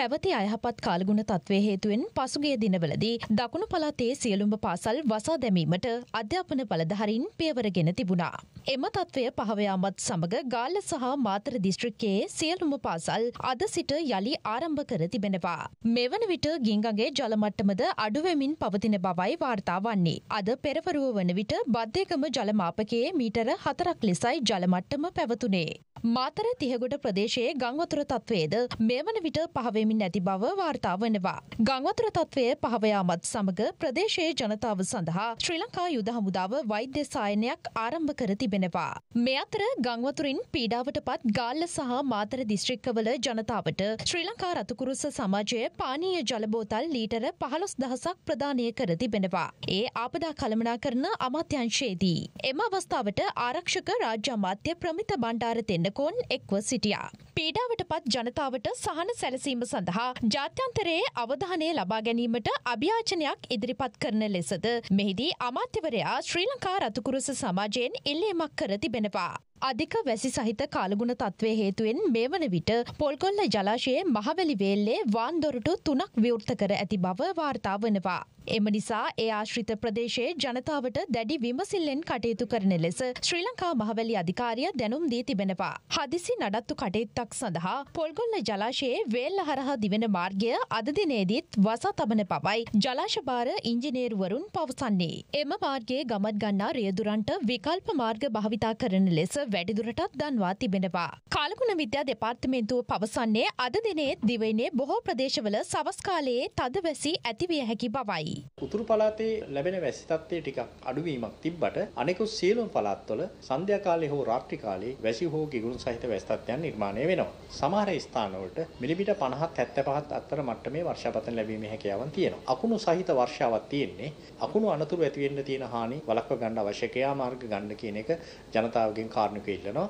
පැවති අයහපත් කාලගුණ තත්වය හේතුවෙන් පසුගේ දිනවලදී දකුණු පළාතේ සියලුම පාසල් වසා දැමීමට අධ්‍යාපන බලධහරින් පියවරගෙන තිබුණා. එම තත්ත්වය පහවයාමත් සමඟ ගාල්ල සහ මාතර දිස්ත්‍රික්කයේ සියලුම පාසල් අද සිට යළි ආරම්භ කර තිබෙනවා. මෙවන විට ගිංගගේ ජලමට්ටමද අඩුවමින් පවතින බවයි වාර්තා වන්නේ. අද පෙරවරුව වන විට බද්ධයකම ජලමාපකයේ මීටර හතරක් ලෙසයි ජලමට්ටම පැවතුනේ. මාතර තිහගොඩ ප්‍රදේශයේ ගංවතුර තත්වයේද මෙවන විට පහවෙමින් ඇති බව වාර්තා වනවා. ගංවතුර තත්වය පහවයාමත් සමග ප්‍රදේශයේ ජනතාව සඳහා ශ්‍රී ලංකා යුද හමුදාව වෛද්‍ය සායනයක් ආරම්භ කර තිබෙනවා. මේ අතර ගංවතුරින් පීඩාවට පත් ගාල්ල සහ මාතර දිස්ත්‍රික්කවල ජනතාවට ශ්‍රී ලංකා රතුකුරුස සමාජය පානීය ජලබෝතල් ලීටර පහළොස් දහසක් ප්‍රදානය කර තිබෙනවා. ඒ ආපදා කළමනා කරන අමාත්‍යංශයේදී. එම අවස්ථාවට ආරක්ෂක රාජ්‍ය අමාත්‍ය ප්‍රමිත බණ්ඩාර තෙන්න එනකොන් එක්ව සිටියා. පීඩාවටපත් ජනතාවට සහන සැලසීම සඳහා ජාත්‍යන්තරයේ අවධානය ලබා ගැනීමට අභ්‍යාචනයක් ඉදිරිපත් කරන ලෙසද මෙහිදී අමාත්‍යවරයා ශ්‍රී ලංකා රතුකුරුස සමාජයෙන් ඉල්ලීමක් කර තිබෙනවා. අධික වැසි සහිත කාලගුණ තත්ත්වය හේතුවෙන් මේ වන විට පොල්කොල්ල ජලාශයේ මහවැලි වේල්ලේ වාන්දොරටු තුනක් විවෘත කර ඇති බව වාර්තා වනවා. එම නිසා ඒ ආශ්‍රිත ප්‍රදේශයේ ජනතාවට දැඩි විමසිල්ලෙන් කටයුතු කරන ලෙස ශ්‍රී ලංකා මහවැලි අධිකාරිය දැනුම් දී තිබෙනවා. හදිසි නඩත්තු කටයුත්තක් සැපයක් සඳහා පොල්ගොල්ල ජලාශයේ වේල්ල හරහා දිවෙන මාර්ගය අද දිනේදීත් වසා තබන පවයි ජලාශභාර ඉංජිනේරුවරුන් පවසන්නේ. එම මාර්ගයේ ගමත් ගන්නා රියදුරන්ට විකල්ප මාර්ග භාවිතා කරන ලෙස වැඩිදුරටත් දන්වා තිබෙනවා. කාලකුණ විද්‍යා දෙපාර්තමේන්තුව පවසන්නේ අද දිනේ දිවයිනේ බොහෝ ප්‍රදේශවල සවස්කාලයේ තද වැසි ඇතිවිය හැකි බවයි. උතුරු පලාතේ ලැබෙන වැසි තත්ත්වය ටිකක් අඩුවීමක් තිබ්බට අනෙකුත් සියලුම පලාත්වල සන්ධ්‍යා කාලයේ හෝ රාත්‍රී කාලයේ වැසි හෝ ගිගුරුන් සහිත වැසි තත්ත්වයන් නිර්මාණය වෙනවා. තියෙනවා. සමහර ස්ථානවලට මිලිමීටර් 50ත් 75ත් අතර මට්ටමේ වර්ෂාපතන ලැබීමේ හැකියාවන් තියෙනවා. අකුණු සහිත වර්ෂාවක් තියෙන්නේ. අකුණු අනතුරු ඇති වෙන්න තියෙන හානි වළක්ව ගන්න අවශ්‍ය ක්‍රියාමාර්ග ගන්න කියන එක ජනතාවගෙන් කාරණක ඉල්ලනවා.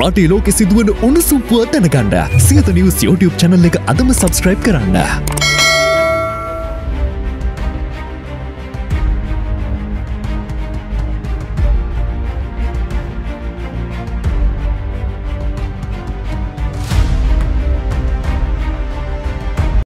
රටේ ලෝකෙ සිදුවන උණුසුම්පුව දැනගන්න සියත නිවස් YouTube channel එක අදම subscribe කරන්න.